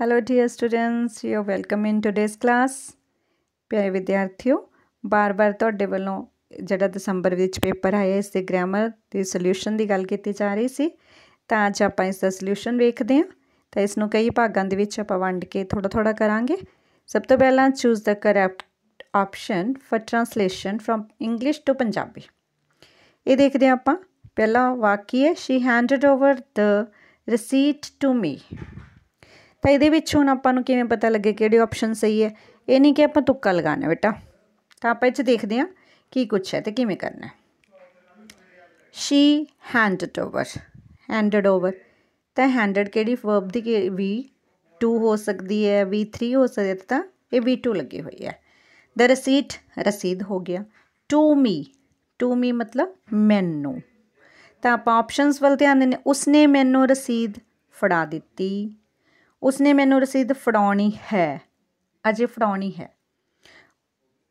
Hello dear students you welcome in today's class प्यारे विद्यार्थियों बार-बार ਤੁਹਾਡੇ ਵੱਲੋਂ ਜਿਹੜਾ ਦਸੰਬਰ ਵਿੱਚ ਪੇਪਰ ਆਇਆ ਇਸ ਦੇ ਗ੍ਰਾਮਰ ਤੇ ਸੋਲੂਸ਼ਨ ਦੀ ਗੱਲ ਕੀਤੀ ਜਾ ਰਹੀ ਸੀ ਤਾਂ ਅੱਜ ਆਪਾਂ ਇਸ ਦਾ ਸੋਲੂਸ਼ਨ ਵੇਖਦੇ ਹਾਂ ਤਾਂ ਇਸ ਨੂੰ ਕਈ ਭਾਗਾਂ ਦੇ ਵਿੱਚ ਆਪਾਂ ਵੰਡ ਕੇ ਥੋੜਾ-ਥੋੜਾ ਕਰਾਂਗੇ ਸਭ ਤੋਂ ਪਹਿਲਾਂ choose the correct option for translation from English to Punjabi ਇਹ ਦੇਖਦੇ ਹਾਂ ਆਪਾਂ ਪਹਿਲਾ ਵਾਕੀ ਹੈ she handed over the receipt to me ਤਾਂ ਇਹਦੇ ਵਿੱਚ ਹੁਣ ਆਪਾਂ ਨੂੰ ਕਿਵੇਂ ਪਤਾ ਲੱਗੇ ਕਿਹੜੇ ਆਪਸ਼ਨ ਸਹੀ ਹੈ ਇਹ ਨਹੀਂ ਕਿ ਆਪਾਂ ਤੁੱਕਾ ਲਗਾਣਾ ਬੇਟਾ ਤਾਂ ਆਪਾਂ ਇਹ ਚ ਦੇਖਦੇ ਹਾਂ ਕੀ ਕੁਛ ਹੈ ਤੇ ਕਿਵੇਂ ਕਰਨਾ ਹੈ she handed over handed over ਤਾਂ ਹੈਂਡਡ ਕਿਹੜੀ ਵਰਬ ਦੀ ਵੀ 2 ਹੋ ਸਕਦੀ ਹੈ ਵੀ 3 ਹੋ ਸਕਦੀ ਹੈ ਤਾਂ ਇਹ ਵੀ 2 ਲੱਗੀ ਹੋਈ ਹੈ ਦ ਰਸੀਟ ਰਸੀਦ ਹੋ ਗਿਆ ਟੂ ਮੀ ਟੂ ਮੀ ਮਤਲਬ ਮੈਨੂੰ ਤਾਂ ਆਪਾਂ ਆਪਸ਼ਨਸ ਵੱਲ ਧਿਆਨ ਦੇਣੇ ਉਸਨੇ ਮੈਨੂੰ ਰਸੀਦ ਫੜਾ ਦਿੱਤੀ ਉਸਨੇ ਮੈਨੂੰ ਰਸੀਦ ਫੜਾਉਣੀ ਹੈ ਅਜੇ ਫੜਾਉਣੀ ਹੈ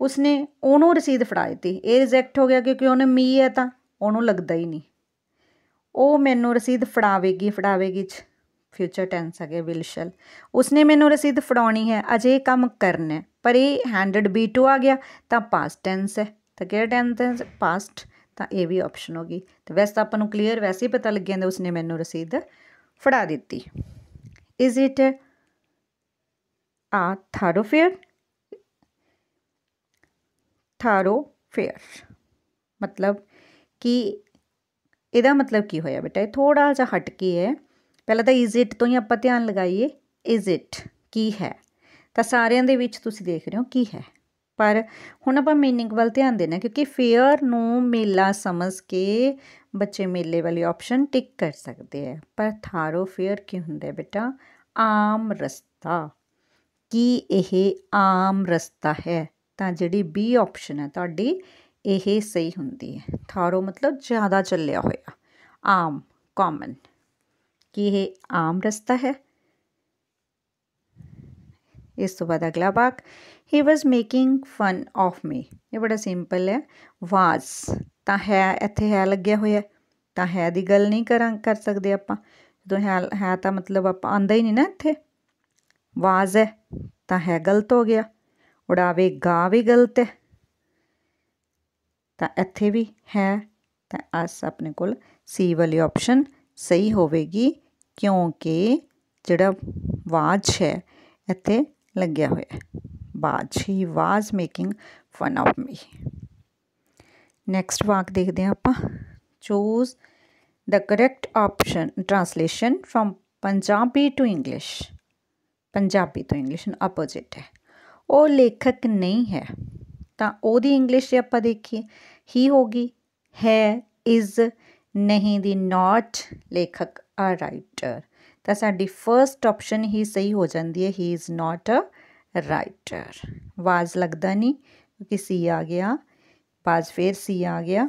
ਉਸਨੇ ਉਹਨੂੰ ਰਸੀਦ ਫੜਾ ਦਿੱਤੀ ਇਹ ਰਿਜੈਕਟ ਹੋ ਗਿਆ ਕਿਉਂਕਿ ਉਹਨੇ ਮੀ ਹੈ ਤਾਂ ਉਹਨੂੰ ਲੱਗਦਾ ਹੀ ਨਹੀਂ ਉਹ ਮੈਨੂੰ ਰਸੀਦ ਫੜਾਵੇਗੀ ਫੜਾਵੇਗੀ ਚ ਫਿਊਚਰ ਟੈਂਸ ਹੈਗੇ ਗਿਆ ਵਿਲ ਸ਼ਲ ਉਸਨੇ ਮੈਨੂੰ ਰਸੀਦ ਫੜਾਉਣੀ ਹੈ ਅਜੇ ਕੰਮ ਕਰਨਾ ਹੈ ਪਰ ਇਹ ਹੈਂਡਡ ਟੂ ਆ ਗਿਆ ਤਾਂ ਪਾਸਟ ਟੈਂਸ ਹੈ ਤਾਂ ਕਿਹੜਾ ਟੈਂਸ ਪਾਸਟ ਤਾਂ ਇਹ ਵੀ ਆਪਸ਼ਨ ਹੋ ਗਈ ਤੇ ਵੈਸੇ ਆਪਾਂ ਨੂੰ ਕਲੀਅਰ ਵੈਸੇ ਹੀ ਪਤਾ ਲੱਗ ਜਾਂਦਾ ਉਸਨੇ ਮੈਨੂੰ ਰਸੀਦ ਫੜਾ ਦਿੱਤੀ Is it a, a thoroughfare? thoroughfare ਮਤਲਬ ਕਿ ਇਹਦਾ ਮਤਲਬ ਕੀ ਹੋਇਆ ਬੇਟਾ ਇਹ ਥੋੜਾ ਜਿਹਾ ਹਟ ਕੇ ਹੈ ਪਹਿਲਾਂ ਤਾਂ ਇਜ਼ ਇਟ ਤੋਂ ਹੀ ਆਪਾਂ ਧਿਆਨ ਲਗਾਈਏ ਇਜ਼ ਇਟ ਕੀ ਹੈ ਤਾਂ ਸਾਰਿਆਂ ਦੇ ਵਿੱਚ ਤੁਸੀਂ ਦੇਖ ਰਹੇ ਹੋ ਕੀ ਹੈ ਪਰ ਹੁਣ ਆਪਾਂ ਮੀਨਿੰਗ ਵੱਲ ਧਿਆਨ ਦੇਣਾ ਕਿਉਂਕਿ ਫੇਅਰ ਨੂੰ ਮੇਲਾ ਸਮਝ ਕੇ ਬੱਚੇ ਮੇਲੇ ਵਾਲੀ ਆਪਸ਼ਨ ਟਿਕ ਕਰ ਸਕਦੇ ਆ ਪਰ ਥਾਰੋ ਫੇਅਰ ਕੀ ਹੁੰਦਾ ਹੈ ਬੇਟਾ ਆਮ ਰਸਤਾ ਕੀ ਇਹ ਆਮ ਰਸਤਾ ਹੈ ਤਾਂ ਜਿਹੜੀ ਬੀ ਆਪਸ਼ਨ ਹੈ ਤੁਹਾਡੀ ਇਹ ਸਹੀ ਹੁੰਦੀ ਹੈ ਥਾਰੋ ਮਤਲਬ ਜ਼ਿਆਦਾ ਚੱਲਿਆ ਹੋਇਆ ਆਮ ਕਾਮਨ ਕੀ ਇਹ ਆਮ ਰਸਤਾ ਹੈ ਇਸ ਤੋਂ ਬਾਅਦ ਅਗਲਾ ਬਾਕ he was making fun of me ਇਹ ਬੜਾ ਸਿੰਪਲ ਹੈ ਵਾਸ ਤਾਂ ਹੈ ਇੱਥੇ ਹੈ ਲੱਗਿਆ ਹੋਇਆ ਤਾਂ ਹੈ ਦੀ ਗੱਲ ਨਹੀਂ ਕਰ ਸਕਦੇ ਆਪਾਂ ਜਦੋਂ ਹੈ ਹੈ ਤਾਂ ਮਤਲਬ ਆਪਾਂ ਆਂਦਾ ਹੀ ਨਹੀਂ ਨਾ ਇੱਥੇ ਵਾਜ਼ ਹੈ ਤਾਂ ਹੈ ਗਲਤ ਹੋ ਗਿਆ ਉਡਾਵੇ ਗਾ ਵੀ ਗਲਤ ਹੈ ਤਾਂ ਇੱਥੇ ਵੀ ਹੈ ਤਾਂ ਅਸ ਆਪਣੇ ਕੋਲ ਸੀ ਵਾਲੀ ਆਪਸ਼ਨ ਸਹੀ ਹੋਵੇਗੀ ਕਿਉਂਕਿ ਜਿਹੜਾ ਵਾਜ ਹੈ ਇੱਥੇ ਲੱਗਿਆ ਹੋਇਆ ਬਾਜ he was making fun of me next ਵਾਕ ਦੇਖਦੇ ਆਪਾਂ choose the correct option translation from Punjabi to English Punjabi ਤੋਂ ਇੰਗਲਿਸ਼ ਨੂੰ ਆਪੋਜ਼ਿਟ ਹੈ ਉਹ ਲੇਖਕ ਨਹੀਂ ਹੈ ਤਾਂ ਉਹਦੀ ਇੰਗਲਿਸ਼ ਜੇ ਆਪਾਂ ਦੇਖੀਏ ਹੀ ਹੋਗੀ ਹੈ ਇਜ਼ ਨਹੀਂ ਦੀ ਨਾਟ ਲੇਖਕ ਆ ਰਾਈਟਰ ਤਾਂ ਸਾਡੀ ਫਰਸਟ ਆਪਸ਼ਨ ਹੀ ਸਹੀ ਹੋ ਜਾਂਦੀ ਹੈ ਹੀ ਇਜ਼ ਨਾਟ ਅ ਰਾਈਟਰ ਵਾਜ਼ ਲੱਗਦਾ ਨਹੀਂ ਕਿਉਂਕਿ ਸੀ ਆ ਗਿਆ ਬਾਜ਼ ਫੇਰ ਸੀ ਆ ਗਿਆ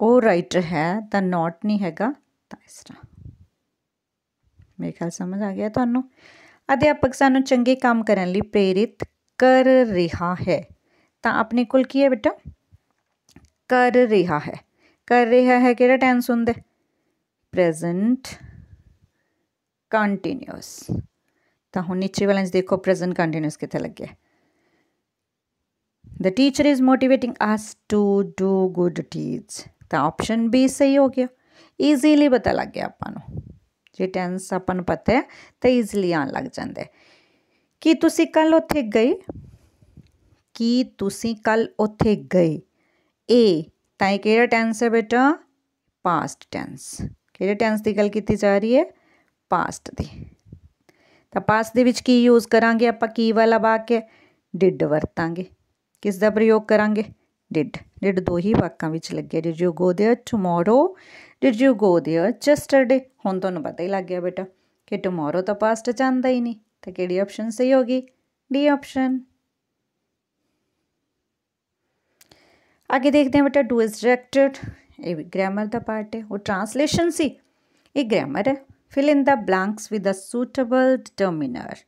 ਉਹ ਰਾਈਟਰ ਹੈ ਤਾਂ ਨਾਟ ਨਹੀਂ ਹੈਗਾ दिता इस तरह मेरे ख्याल समझ आ गया थानू अध्यापक सू चे काम करने प्रेरित कर रहा है तो अपने को है बेटा कर रहा है कर रहा है कि टेंस होंगे प्रेजेंट कंटीन्यूअस तो हम नीचे वाले देखो प्रेजेंट कंटीन्यूअस कितने लगे the teacher is motivating us to do good deeds तो ऑप्शन बी सही हो गया ਈਜ਼ੀਲੀ ਪਤਾ ਲੱਗ ਗਿਆ ਆਪਾਂ ਨੂੰ ਜੇ ਟੈਂਸ ਆਪਾਂ ਨੂੰ ਪਤਾ ਹੈ ਤਾਂ ਈਜ਼ੀਲੀ ਆਣ ਲੱਗ ਜਾਂਦਾ ਕੀ ਤੁਸੀਂ ਕੱਲ ਉੱਥੇ ਗਏ ਕੀ ਤੁਸੀਂ ਕੱਲ ਉੱਥੇ ਗਏ ਏ ਤਾਂ ਇਹ ਕਿਹੜਾ ਟੈਂਸ ਹੈ ਬੇਟਾ ਪਾਸਟ ਟੈਂਸ ਕਿਹੜੇ ਟੈਂਸ ਦੀ ਗੱਲ ਕੀਤੀ ਜਾ ਰਹੀ ਹੈ ਪਾਸਟ ਦੀ ਤਾਂ ਪਾਸਟ ਦੇ ਵਿੱਚ ਕੀ ਯੂਜ਼ ਕਰਾਂਗੇ ਆਪਾਂ ਕੀ ਵਾਲਾ ਵਾਕ ਹੈ ਡਿਡ ਵਰਤਾਂਗੇ ਕਿਸ ਦਾ ਪ੍ਰਯੋਗ ਕਰਾਂਗੇ did did ਦੋ ਹੀ ਵਾਕਾਂ ਵਿੱਚ ਲੱਗਿਆ did you go there tomorrow did you go there yesterday ਹੁਣ ਤੁਹਾਨੂੰ ਪਤਾ ਹੀ ਲੱਗ ਗਿਆ ਬੇਟਾ ਕਿ tomorrow ਤਾਂ past ਚ ਆਂਦਾ ਹੀ ਨਹੀਂ ਤਾਂ ਕਿਹੜੀ ਆਪਸ਼ਨ ਸਹੀ ਹੋਗੀ डी ऑप्शन आगे देखते हैं बेटा डू इज डायरेक्टेड ये ग्रामर का पार्ट है वो ट्रांसलेशन सी ये ग्रामर है fill in the blanks with a suitable determiner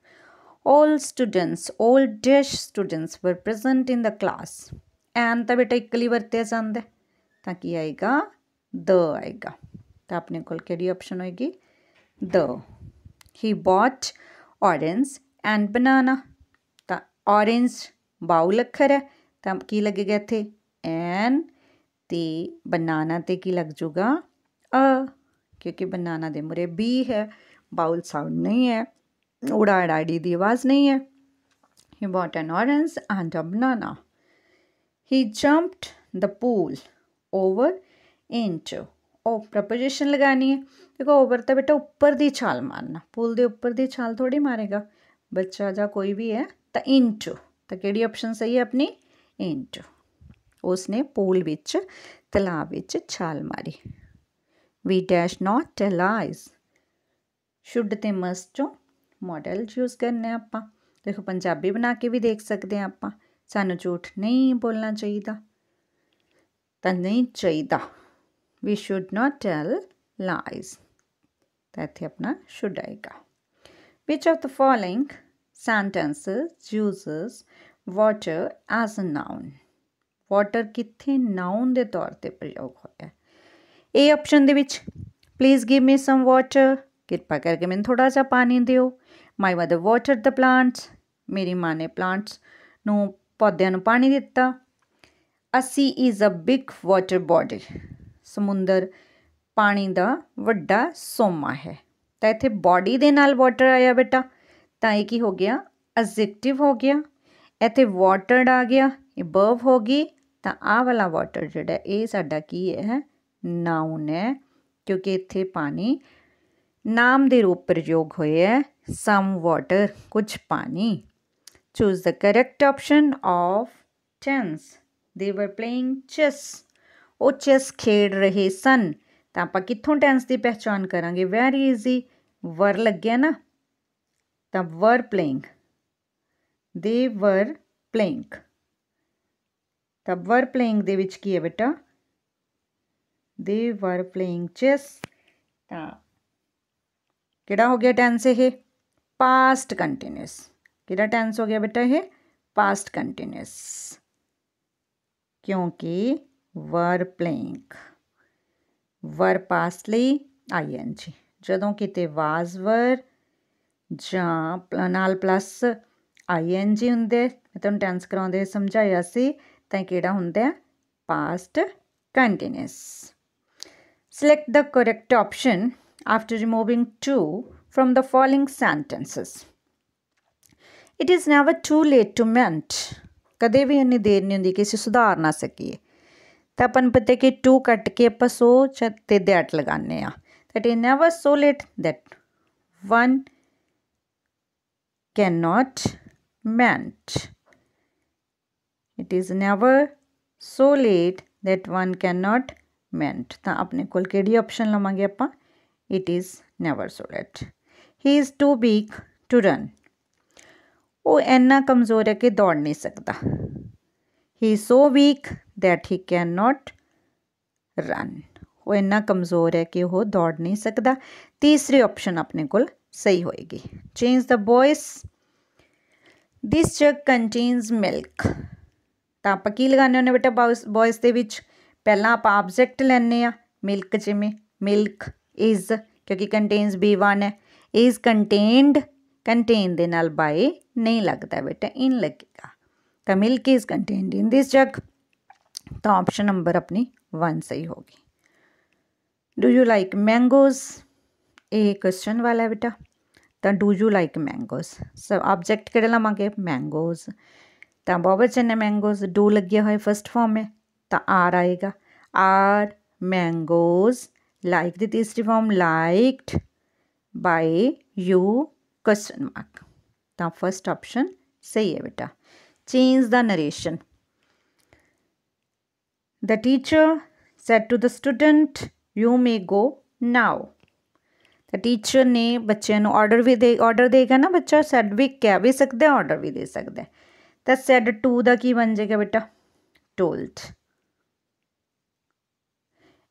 all students all this students were present in the class ਐਨ ਤਾਂ ਬੇਟਾ ਇਕਲੀ ਵਰਤਿਆ ਜਾਂਦਾ ਤਾਂ ਕੀ ਆਏਗਾ ਦ ਆਏਗਾ ਤਾਂ ਆਪਣੇ ਕੋਲ ਕਿਹੜੀ ਆਪਸ਼ਨ ਹੋਏਗੀ the he bought orange and banana ਤਾਂ ਔਰੇਂਜ ਬਾਉਲ ਅੱਖਰ ਹੈ ਤਾਂ ਕੀ ਲੱਗੇਗਾ ਇੱਥੇ ਐਨ ਤੇ ਬਨਾਨਾ ਤੇ ਕੀ ਲੱਗ ਜਾਊਗਾ ਅ ਕਿਉਂਕਿ ਬਨਾਨਾ ਦੇ ਮੁਰੇ ਬੀ ਹੈ ਬਾਉਲ ਸਾਊਂਡ ਨਹੀਂ ਹੈ ਉੜਾੜਾੜੀ ਦੀ ਆਵਾਜ਼ ਨਹੀਂ ਹੈ he bought an orange and banana he jumped the pool over into ओ प्रपोजिशन लगानी है देखो ओवर तो बेटा ऊपर दी छाल मारना पुल दे ऊपर दी छाल थोड़ी मारेगा बच्चा जा कोई भी है तो इनटू तो केड़ी ऑप्शन सही है अपनी इनटू उसने पूल विच तालाब विच छाल मारी we dash not tell lies should ते मस्ट चो मॉडल यूज करने आप देखो पंजाबी बना के भी देख सकते हैं आप ਸਾਨੂੰ ਝੂਠ ਨਹੀਂ ਬੋਲਣਾ ਚਾਹੀਦਾ ਤਾਂ ਨਹੀਂ ਚਾਹੀਦਾ we should not tile lies ਤਾਂ ਇੱਥੇ ਆਪਣਾ ਸ਼ੁੱਡ ਆਏਗਾ which of the following sentences uses water as a noun water ਕਿੱਥੇ ਨਾਉਨ ਦੇ ਤੌਰ ਤੇ ਪ੍ਰਯੋਗ ਹੋਇਆ ਏ ਆਪਸ਼ਨ ਦੇ ਵਿੱਚ please give me some water ਕਿਰਪਾ ਕਰਕੇ ਮੈਨੂੰ ਥੋੜਾ ਜਿਹਾ ਪਾਣੀ ਦਿਓ my mother water the plants ਮੇਰੀ ਮਾਂ ਨੇ ਪਲਾਂਟਸ ਨੂੰ ਪੌਦਿਆਂ ਨੂੰ ਪਾਣੀ ਦਿੱਤਾ ਅਸੀਂ is a big water body ਸਮੁੰਦਰ ਪਾਣੀ ਦਾ ਵੱਡਾ ਸੋਮਾ ਹੈ ਤਾਂ ਇੱਥੇ ਬਾਡੀ ਦੇ ਨਾਲ ਵਾਟਰ ਆਇਆ ਬੇਟਾ ਤਾਂ ਇਹ ਕੀ ਹੋ ਗਿਆ ਐਡਜੈਕਟਿਵ ਹੋ ਗਿਆ ਇੱਥੇ ਵਾਟਰਡ ਆ ਗਿਆ ਵਰਬ ਹੋ ਗਈ ਤਾਂ ਆ ਵਾਲਾ ਵਾਟਰ ਜਿਹੜਾ ਇਹ ਸਾਡਾ ਕੀ ਹੈ ਨਾਉਨ ਹੈ ਕਿਉਂਕਿ ਇੱਥੇ ਪਾਣੀ ਨਾਮ ਦੇ ਰੂਪ ਪ੍ਰਯੋਗ ਹੋਇਆ ਹੈ ਸਮ ਵਾਟਰ ਕੁਝ ਪਾਣੀ Choose the correct option of tens. They were playing chess. ਉਹ ਚੈਸ ਖੇਡ ਰਹੇ ਸਨ ਤਾਂ ਆਪਾਂ ਕਿੱਥੋਂ ਟੈਂਸ ਦੀ ਪਹਿਚਾਨ ਕਰਾਂਗੇ ਵੈਰੀ ਈਜ਼ੀ ਵਰ ਲੱਗਿਆ ਨਾ ਤਾਂ ਵਰ ਪਲੇਇੰਗ ਦੇ ਵਰ ਪਲੇਇੰਗ ਤਾਂ ਵਰ ਪਲੇਇੰਗ ਦੇ ਵਿੱਚ ਕੀ ਹੈ ਬੇਟਾ ਦੇ ਵਰ ਪਲੇਇੰਗ ਚੈਸ ਤਾਂ ਕਿਹੜਾ ਹੋ ਗਿਆ ਟੈਂਸ ਇਹ ਪਾਸਟ ਕੰਟੀਨਿਊਸ किधर टेंस हो गया बेटा ये पास्ट कंटिन्यूस क्योंकि वर प्लेइंग वर पास्ट ਲਈ ਆਈਐਨਜੀ ਜਦੋਂ ਕਿਤੇ ਵਾਜ਼ ਵਰ ਜਾਂ ਨਾਲ ਪਲੱਸ ਆਈਐਨਜੀ ਹੁੰਦੇ ਮੈਂ ਤੁਹਾਨੂੰ ਟੈਂਸ ਕਰਾਉਂਦੇ ਸਮਝਾਇਆ ਸੀ ਤਾਂ ਕਿਹੜਾ ਹੁੰਦਾ past continuous select the correct option after removing to from the following sentences it is never too late to mend ਕਦੇ ਵੀ ਇੰਨੀ ਦੇਰ ਨਹੀਂ ਹੁੰਦੀ ਕਿ ਅਸੀਂ ਸੁਧਾਰ ਨਾ ਸਕੀਏ ਤਾਂ ਆਪਾਂ ਨੂੰ ਪਤਾ ਕਿ ਟੂ ਕੱਟ ਕੇ ਆਪਾਂ ਸੋ ਤੇ ਦੈਟ ਲਗਾਉਂਦੇ ਆ that is never so late that one cannot mend. It is never so late that one cannot mend. ਤਾਂ ਆਪਣੇ ਕੋਲ ਕਿਹੜੀ ਆਪਸ਼ਨ ਲਵਾਂਗੇ ਆਪਾਂ It is never so late. He is too big to run. ਉਹ ਇੰਨਾ ਕਮਜ਼ੋਰ ਹੈ ਕਿ ਦੌੜ ਨਹੀਂ ਸਕਦਾ he so weak that he can not run ਉਹ ਇੰਨਾ ਕਮਜ਼ੋਰ ਹੈ ਕਿ ਉਹ ਦੌੜ ਨਹੀਂ ਸਕਦਾ ਤੀਸਰੀ ਆਪਸ਼ਨ ਆਪਣੇ ਕੋਲ ਸਹੀ ਹੋਏਗੀ ਚੇਂਜ ਦਾ ਬॉयਸ ਦਿਸ ਜਗ ਕੰਟੇਨਸ ਮਿਲਕ ਤਾਂ ਆਪਾਂ ਕੀ ਲਗਾਉਂਦੇ ਹੁੰਨੇ ਬੇਟਾ ਬॉयਸ ਦੇ ਵਿੱਚ ਪਹਿਲਾਂ ਆਪਾਂ ਆਬਜੈਕਟ ਲੈਣੇ ਆ ਮਿਲਕ ਜਿਵੇਂ ਮਿਲਕ ਇਜ਼ ਕਿਉਂਕਿ ਕੰਟੇਨਸ B1 ਹੈ ਇਜ਼ ਕੰਟੇਨਡ कंटेन दे ਨਾਲ ਬਾਏ ਨਹੀਂ ਲੱਗਦਾ ਬੇਟਾ ਇਨ ਲੱਗੇਗਾ ਤਾਂ milk is contained in this jug ਤਾਂ ਆਪਸ਼ਨ ਨੰਬਰ ਆਪਣੀ 1 ਸਹੀ डू यू लाइक मैंगोज ये क्वेश्चन वाला है बेटा तो डू यू लाइक मैंगोज सब ऑब्जेक्ट कड़े लवेंगे मैंगोज तो बहुवचन है मैंगोज डू लगे हुए फर्स्ट फॉर्म में तो आर आएगा आर मैंगोज लाइक द तीसरी form liked by you question mark तो फर्स्ट ऑप्शन सही है बेटा change the narration the teacher said to the student you may go now the teacher ने बच्चे ऑर्डर भी दे ऑर्डर देगा ना बच्चा सैड भी कह भी सकता है ऑर्डर भी दे सकता है तो सैड टू का की बन जाएगा बेटा टोल्ड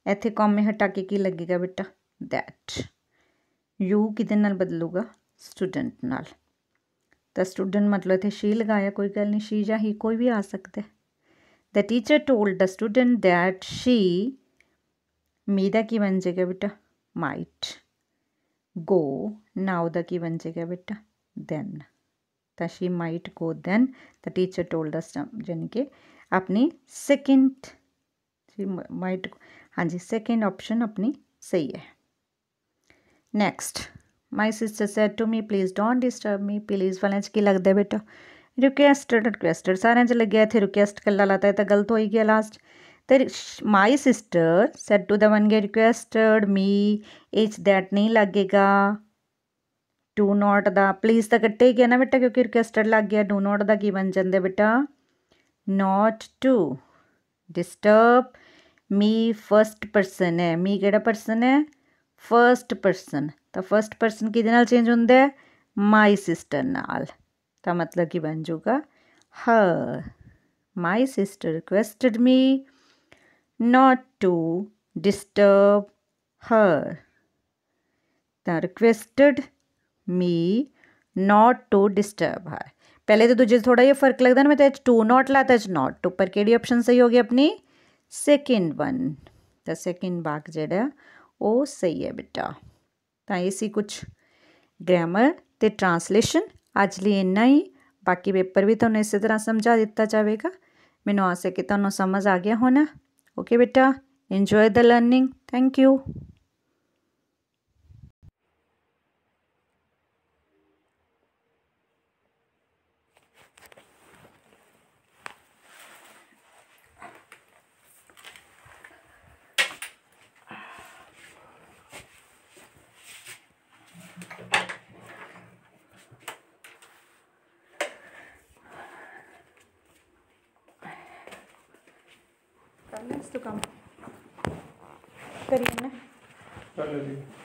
इतने कॉमे हटा के लगेगा बेटा दैट यू कि ਕਿਹਦੇ स्टूडेंट नाल ਤਾਂ ਸਟੂਡੈਂਟ ਮਤਲਬ ਇੱਥੇ ਸ਼ੀ ਲਗਾਇਆ ਕੋਈ ਗੱਲ ਨਹੀਂ ਸ਼ੀ ही कोई भी आ सकता है the teacher told the student that she मी की बन जाएगा बेटा might go now the key बन जाएगा बेटा दैन ता she might go then the teacher told us यानी कि अपनी सेकंड माइट हाँ जी सेकंड ऑप्शन अपनी सही है next My sister said to me please don't disturb me please वाले की लगता है बेटा रिक्वेस्टेड रिक्वेस्टेड सारे च लग्गेआ इत्थै रिक्वेस्ट करला लाता है तो गलत होई गया लास्ट ते my sister said to the one गे रिक्वेस्टेड मी इच दैट नहीं लगेगा टू नॉट द प्लीज़ तो कट्टे ही गया ना बेटा क्योंकि रिक्वेस्टेड लग गया डू नॉट का की बन जाता बेटा not to disturb me first person है मी केह्ड़ा परसन ऐ फस्ट परसन तो फस्ट परसन कि चेंज होंगे माई सिस्टर नाल तो मतलब कि बन जूगा ह my sister requested me not to disturb her तो requested me not to disturb her पहले तो दूजे थोड़ा जहा फर्क लगता ना मैं टू नॉट लाता नॉट टू पर कि ऑप्शन सही होगी अपनी सैकेंड वन तो सैकेंड बाग जोड़ा ਉਹ ਸਹੀ ਹੈ ਬੇਟਾ ਤਾਂ ਇਹ ਸੀ ਕੁਝ ਗ੍ਰਾਮਰ ਤੇ ਟ੍ਰਾਂਸਲੇਸ਼ਨ ਅੱਜ ਲਈ ਇੰਨਾ ਹੀ ਬਾਕੀ ਪੇਪਰ ਵੀ ਤੁਹਾਨੂੰ ਇਸੇ ਤਰ੍ਹਾਂ ਸਮਝਾ ਦਿੱਤਾ ਜਾਵੇਗਾ ਮੈਨੂੰ ਆਸ ਹੈ ਕਿ ਤੁਹਾਨੂੰ ਸਮਝ ਆ ਗਿਆ ਹੋਣਾ ਓਕੇ ਬੇਟਾ enjoy the learning thank you बस तो काम करिए ना